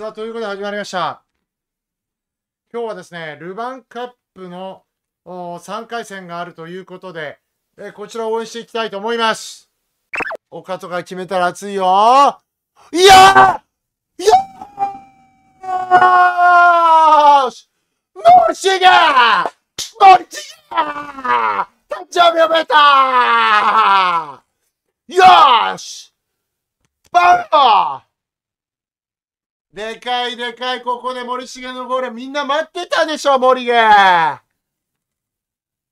さあ、ということで始まりました。今日はですね、ルヴァンカップの3回戦があるということで、えこちらを応援していきたいと思います。岡とか決めたら熱いよいやーよーしもしがもしが誕生日おめでとうよーしバウローでかいでかい、ここで森重のゴール、みんな待ってたでしょ、森が。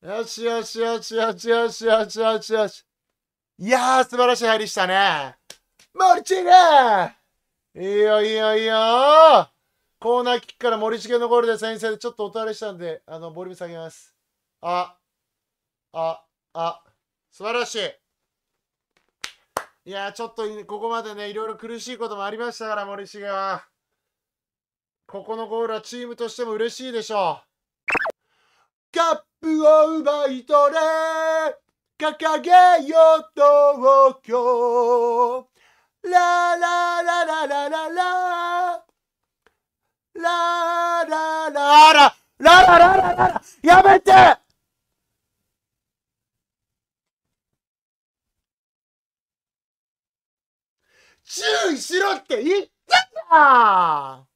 よしよしよしよしよしよしよしよし。いやー、素晴らしい入りしたね。森重いいよいいよいいよコーナーキックから森重のゴールで先生でちょっとおわりしたんで、あの、ボリューム下げます。あ、あ、あ、素晴らしい。いやちょっとここまでね、いろいろ苦しいこともありましたから、森重は。ここのゴールはチームとしても嬉しいでしょう。カップを奪い取れ掲げよ東京ラララララララララララララララララやめて注意しろって言ったじゃん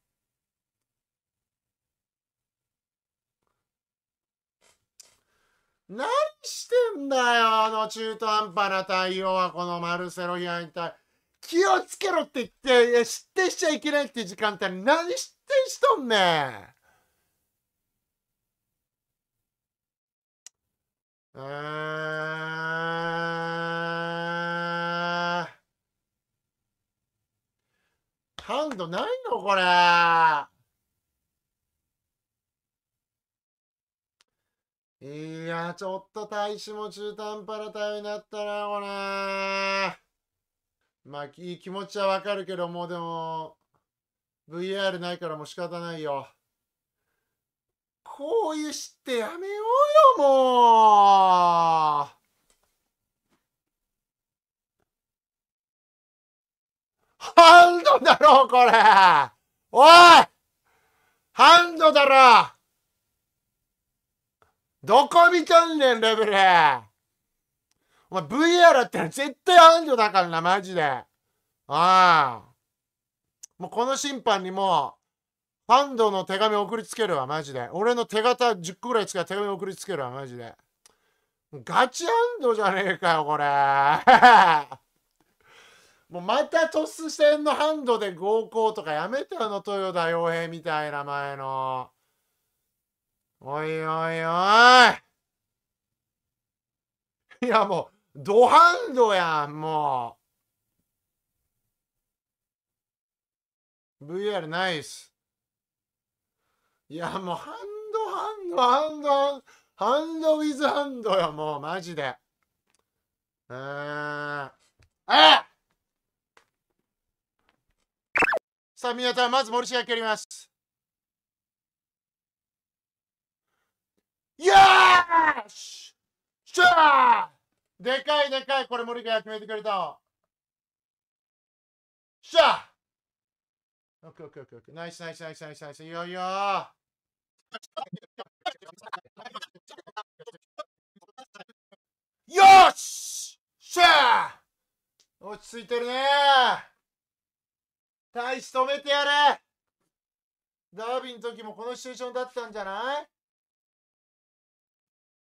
何してんだよ、あの中途半端な対応は、このマルセロ・ヒアに対。気をつけろって言って、いや、失点しちゃいけないっていう時間帯、何失点しとんねん。えハンドないのこれ。いや、ちょっと大使も中途半端な対応になったな、これ。まあ、いい気持ちはわかるけど、もうでも、VR ないからもう仕方ないよ。こういうしってやめようよ、もうハンドだろ、これおいハンドだろどこ見とんねん、レベル。お前 VR っての絶対安侶だからな、マジで。ああ。もうこの審判にもう、ファンドの手紙送りつけるわ、マジで。俺の手形10個ぐらい使う手紙送りつけるわ、マジで。ガチハンドじゃねえかよ、これ。もうまたトス戦のハンドで合コンとかやめてあの豊田洋平みたいな前の。おいおいおい いやもう、ドハンドやん、もう。VR ナイス。いやもう、ハンドハンド、ハンド、ハンドウィズハンドよ、もう、マジで。うーん。あさあ、さん、まず森重蹴ります。よーししゃーでかいでかいこれ森川決めてくれたしゃーオッケーオッケーオッケーオッケーナイスナイスナイスナイスナイスいよいよーよししゃー落ち着いてるねー大し止めてやれダービーの時もこのシチュエーションだったんじゃない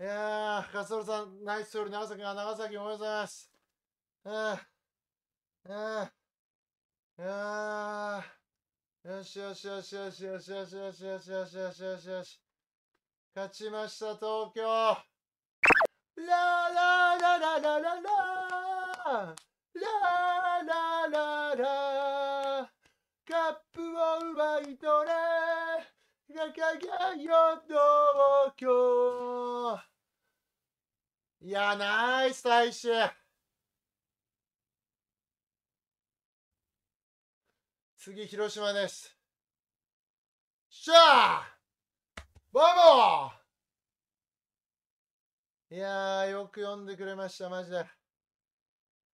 いやー、カスオルさん、ナイスよル、長崎が長崎おめでとうございます。ああ、ああ、よしよしよしよしよしよしよしよしよしよしよしよし。勝ちました、東京。ラララララララララララカップを奪い取れガガガよ東京いやナイス大志次広島ですしゃーバーいやよく読んでくれましたマジで、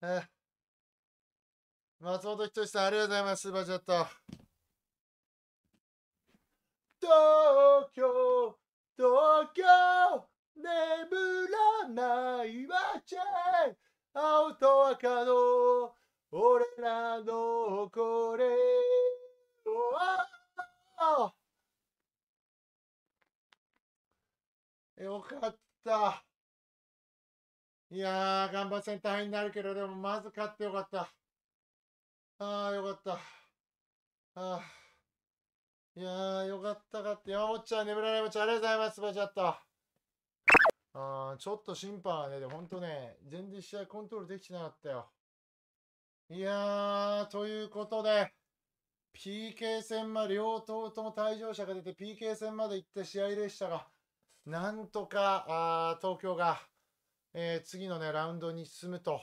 え松本人志さんありがとうございますスーパーチャット東京東京眠らない街青と赤の俺らのこれよかったいやー頑張って大変になるけどでもまず勝ってよかったああよかったああいやーよかったかって山本ちゃん眠らないんありがとうございますスパチャットあちょっと審判はね、でほんとね、全然試合コントロールできてなかったよ。いやー、ということで、PK 戦まで、両党とも退場者が出て、PK 戦まで行って試合でしたが、なんとか、あ東京が、えー、次のね、ラウンドに進むと、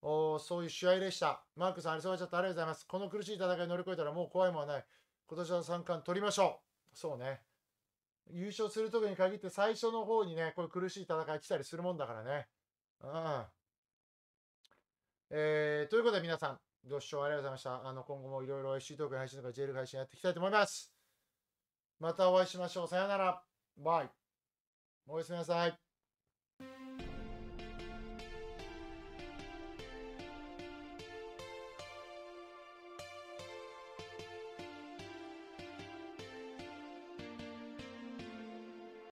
おそういう試合でした。マークさん、ありそうにっちゃったありがとうございます。この苦しい戦い乗り越えたらもう怖いものはない。今年の3冠取りましょう。そうね。優勝するときに限って最初の方にね、これ苦しい戦い来たりするもんだからね。うん。えー、ということで皆さん、ご視聴ありがとうございました。あの、今後もいろいろ SC トーク配信とか JL 配信やっていきたいと思います。またお会いしましょう。さよなら。バイ。おやすみなさい。